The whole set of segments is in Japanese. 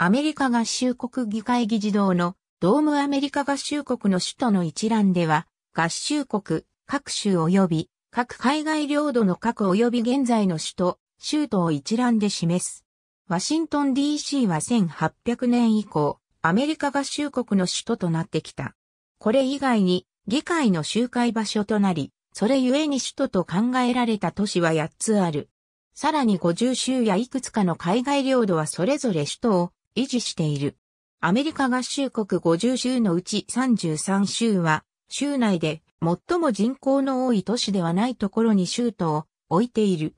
アメリカ合衆国議会議事堂のドームアメリカ合衆国の首都の一覧では、合衆国、各州及び各海外領土の各及び現在の首都、州都を一覧で示す。ワシントン DC は1800年以降、アメリカ合衆国の首都となってきた。これ以外に、議会の集会場所となり、それゆえに首都と考えられた都市は8つある。さらに50州やいくつかの海外領土はそれぞれ首都を維持している。アメリカ合衆国50州のうち33州は、州内で最も人口の多い都市ではないところに州都を置いている。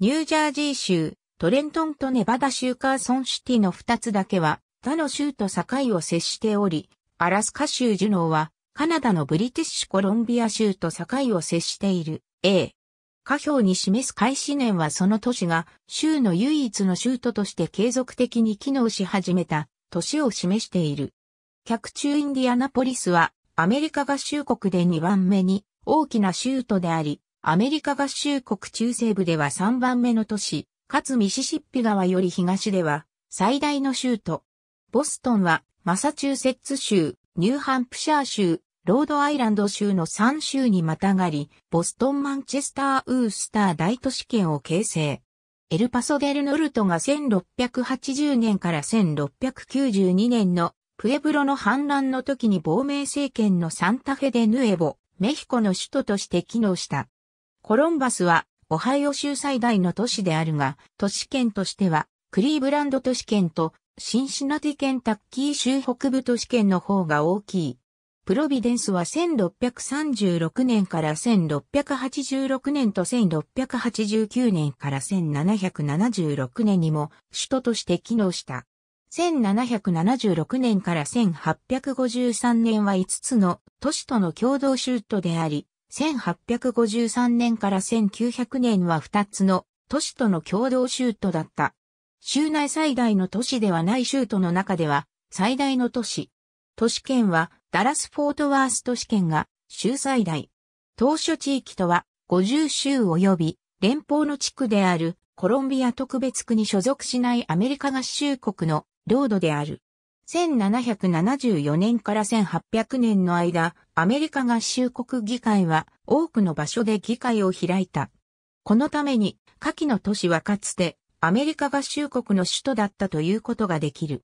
ニュージャージー州、トレントンとネバダ州カーソンシティの2つだけは他の州と境を接しており、アラスカ州ジュノーはカナダのブリティッシュコロンビア州と境を接している A 下表に示す開始年はその都市が州の唯一の州都として継続的に機能し始めた年を示している。客中インディアナポリスはアメリカ合衆国で2番目に大きな州都であり、アメリカ合衆国中西部では3番目の都市、かつミシシッピ川より東では最大の州都。ボストンはマサチューセッツ州、ニューハンプシャー州、ロードアイランド州の3州にまたがり、ボストン・マンチェスター・ウースター大都市圏を形成。エルパソデルノルトが1680年から1692年のプエブロの反乱の時に亡命政権のサンタフェデ・ヌエボ、メヒコの首都として機能した。コロンバスはオハイオ州最大の都市であるが、都市圏としてはクリーブランド都市圏とシンシナティケンタッキー州北部都市圏の方が大きい。プロビデンスは1636年から1686年と1689年から1776年にも首都として機能した。1776年から1853年は5つの都市との共同州都であり、1853年から1900年は2つの都市との共同州都だった。州内最大の都市ではない州都の中では最大の都市。都市圏はダラスフォートワースト試験が州最大。当初地域とは50州及び連邦の地区であるコロンビア特別区に所属しないアメリカ合衆国の領土である。1774年から1800年の間、アメリカ合衆国議会は多くの場所で議会を開いた。このために、下記の都市はかつてアメリカ合衆国の首都だったということができる。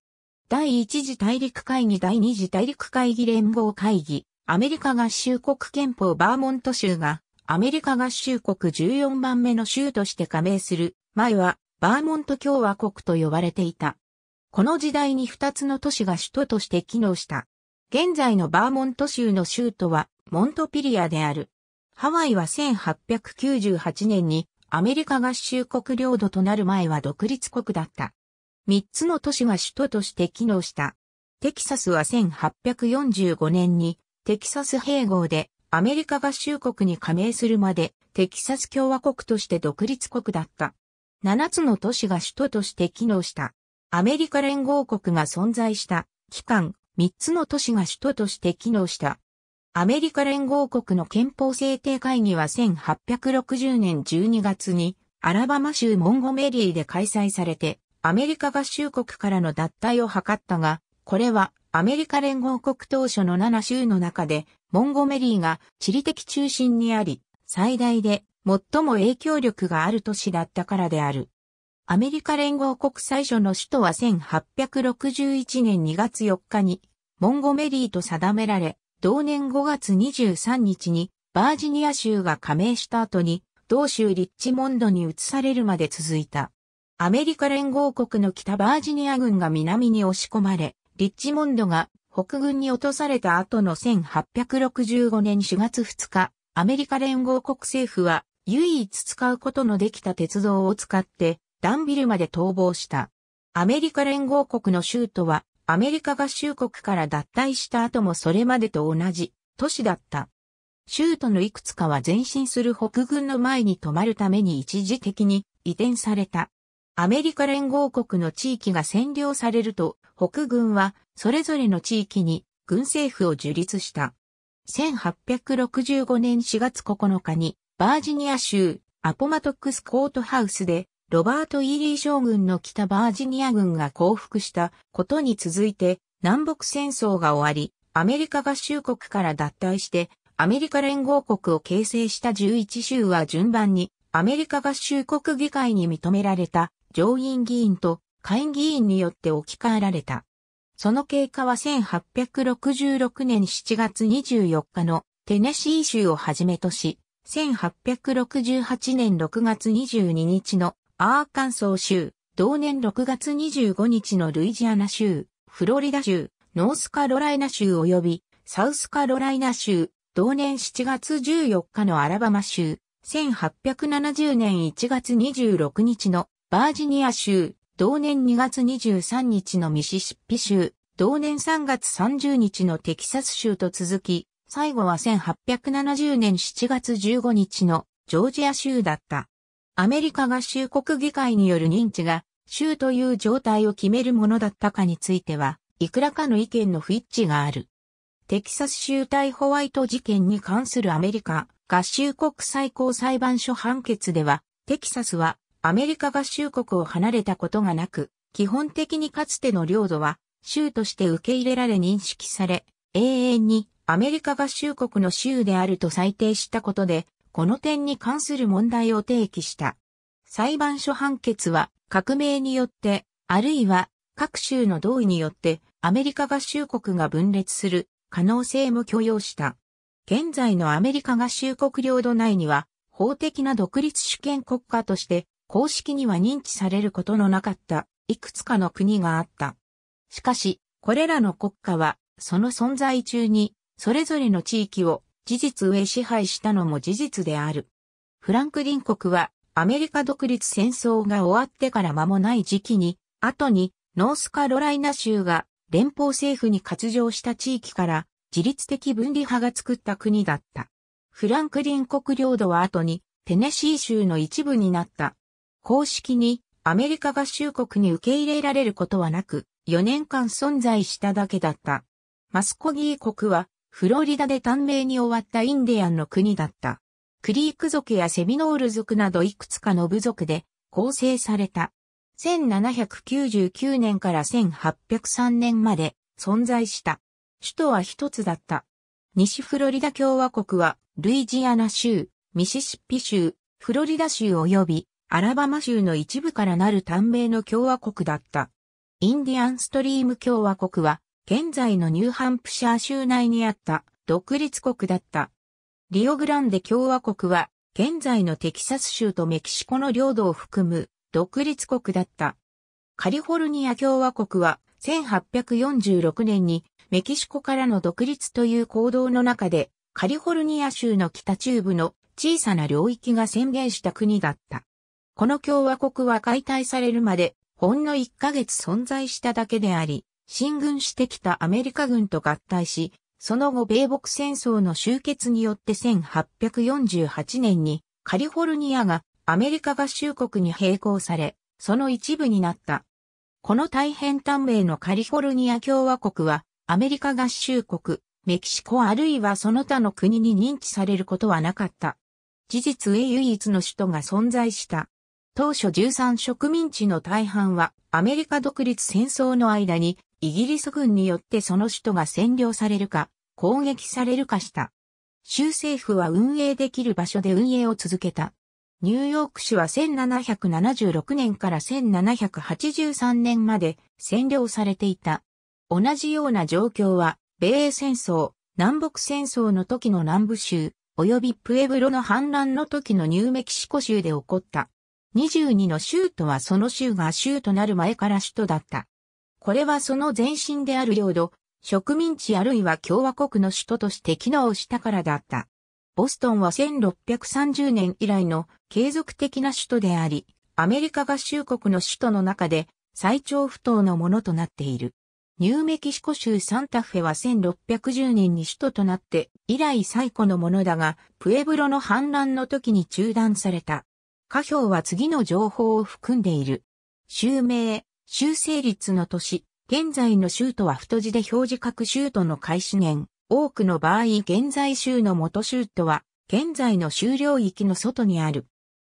第一次大陸会議第二次大陸会議連合会議、アメリカ合衆国憲法バーモント州が、アメリカ合衆国14番目の州として加盟する、前は、バーモント共和国と呼ばれていた。この時代に2つの都市が首都として機能した。現在のバーモント州の州都は、モントピリアである。ハワイは1898年にアメリカ合衆国領土となる前は独立国だった。3つの都市が首都として機能した。テキサスは1845年にテキサス併合でアメリカ合衆国に加盟するまでテキサス共和国として独立国だった。7つの都市が首都として機能した。アメリカ連合国が存在した期間3つの都市が首都として機能した。アメリカ連合国の憲法制定会議は1860年12月にアラバマ州モンゴメリーで開催されてアメリカ合衆国からの脱退を図ったが、これはアメリカ連合国当初の7州の中で、モンゴメリーが地理的中心にあり、最大で最も影響力がある都市だったからである。アメリカ連合国最初の首都は1861年2月4日にモンゴメリーと定められ、同年5月23日にバージニア州が加盟した後に同州リッチモンドに移されるまで続いた。アメリカ連合国の北バージニア軍が南に押し込まれ、リッチモンドが北軍に落とされた後の1865年4月2日、アメリカ連合国政府は唯一使うことのできた鉄道を使ってダンビルまで逃亡した。アメリカ連合国の州都はアメリカ合衆国から脱退した後もそれまでと同じ都市だった。州都のいくつかは前進する北軍の前に止まるために一時的に移転された。アメリカ連合国の地域が占領されると、北軍はそれぞれの地域に軍政府を樹立した。1865年4月9日に、バージニア州アポマトックスコートハウスで、ロバート・イーリー将軍の北バージニア軍が降伏したことに続いて、南北戦争が終わり、アメリカ合衆国から脱退して、アメリカ連合国を形成した11州は順番に、アメリカ合衆国議会に認められた上院議員と下院議員によって置き換えられた。その経過は1866年7月24日のテネシー州をはじめとし、1868年6月22日のアーカンソー州、同年6月25日のルイジアナ州、フロリダ州、ノースカロライナ州及びサウスカロライナ州、同年7月14日のアラバマ州、1870年1月26日のバージニア州、同年2月23日のミシシッピ州、同年3月30日のテキサス州と続き、最後は1870年7月15日のジョージア州だった。アメリカ合衆国議会による認知が州という状態を決めるものだったかについては、いくらかの意見の不一致がある。テキサス州対ホワイト事件に関するアメリカ合衆国最高裁判所判決では、テキサスはアメリカ合衆国を離れたことがなく、基本的にかつての領土は州として受け入れられ認識され、永遠にアメリカ合衆国の州であると裁定したことで、この点に関する問題を提起した。裁判所判決は革命によって、あるいは各州の同意によってアメリカ合衆国が分裂する可能性も許容した。現在のアメリカ合衆国領土内には法的な独立主権国家として公式には認知されることのなかったいくつかの国があった。しかし、これらの国家は、その存在中に、それぞれの地域を事実上支配したのも事実である。フランクリン国は、アメリカ独立戦争が終わってから間もない時期に、後に、ノースカロライナ州が連邦政府に割譲した地域から自律的分離派が作った国だった。フランクリン国領土は後にテネシー州の一部になった公式にアメリカ合衆国に受け入れられることはなく、4年間存在しただけだった。マスコギー国は、フロリダで短命に終わったインディアンの国だった。クリーク族やセミノール族などいくつかの部族で構成された。1799年から1803年まで存在した。首都は一つだった。西フロリダ共和国は、ルイジアナ州、ミシシッピ州、フロリダ州及びアラバマ州の一部からなる短命の共和国だった。インディアンストリーム共和国は、現在のニューハンプシャー州内にあった独立国だった。リオグランデ共和国は、現在のテキサス州とメキシコの領土を含む独立国だった。カリフォルニア共和国は、1846年にメキシコからの独立という行動の中で、カリフォルニア州の北中部の小さな領域が宣言した国だった。この共和国は解体されるまで、ほんの1ヶ月存在しただけであり、進軍してきたアメリカ軍と合体し、その後米北戦争の終結によって1848年にカリフォルニアがアメリカ合衆国に並行され、その一部になった。この大変短命のカリフォルニア共和国はアメリカ合衆国、メキシコあるいはその他の国に認知されることはなかった。事実へ唯一の首都が存在した。当初13植民地の大半はアメリカ独立戦争の間にイギリス軍によってその首都が占領されるか攻撃されるかした。州政府は運営できる場所で運営を続けた。ニューヨーク市は1776年から1783年まで占領されていた。同じような状況は、米英戦争、南北戦争の時の南部州、及びプエブロの反乱の時のニューメキシコ州で起こった。22の州都はその州が州となる前から首都だった。これはその前身である領土、植民地あるいは共和国の首都として機能したからだった。ボストンは1630年以来の継続的な首都であり、アメリカ合衆国の首都の中で最長不当のものとなっている。ニューメキシコ州サンタフェは1610年に首都となって以来最古のものだが、プエブロの反乱の時に中断された。下表は次の情報を含んでいる。州名、州成立の年、現在の州都は太字で表示各州都の開始年。多くの場合現在州の元州都は、現在の州領域の外にある。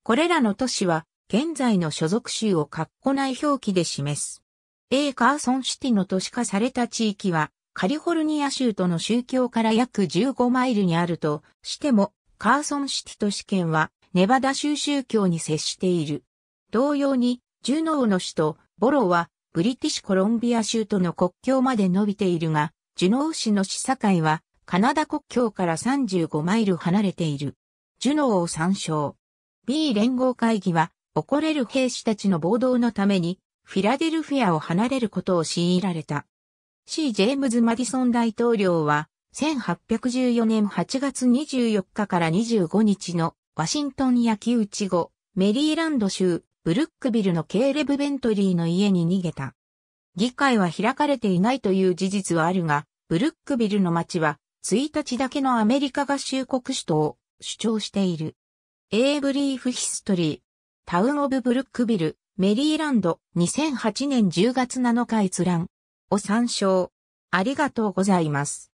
これらの都市は、現在の所属州を括弧内表記で示す。A カーソンシティの都市化された地域は、カリフォルニア州との宗教から約15マイルにあるとしても、カーソンシティ都市圏はネバダ州宗教に接している。同様に、ジュノーの首都、ボロは、ブリティッシュコロンビア州との国境まで伸びているが、ジュノー市の市境は、カナダ国境から35マイル離れている。ジュノーを参照。B 連合会議は、怒れる兵士たちの暴動のために、フィラデルフィアを離れることを強いられた。C. ジェームズ・マディソン大統領は、1814年8月24日から25日のワシントン焼き打ち後、メリーランド州、ブルックビルのケーレブ・ベントリーの家に逃げた。議会は開かれていないという事実はあるが、ブルックビルの町は、1日だけのアメリカ合衆国首都を主張している。A イブリーフ・ヒストリー、タウン・オブ・ブルックビル、メリーランド、2008年10月7日閲覧を参照。ありがとうございます。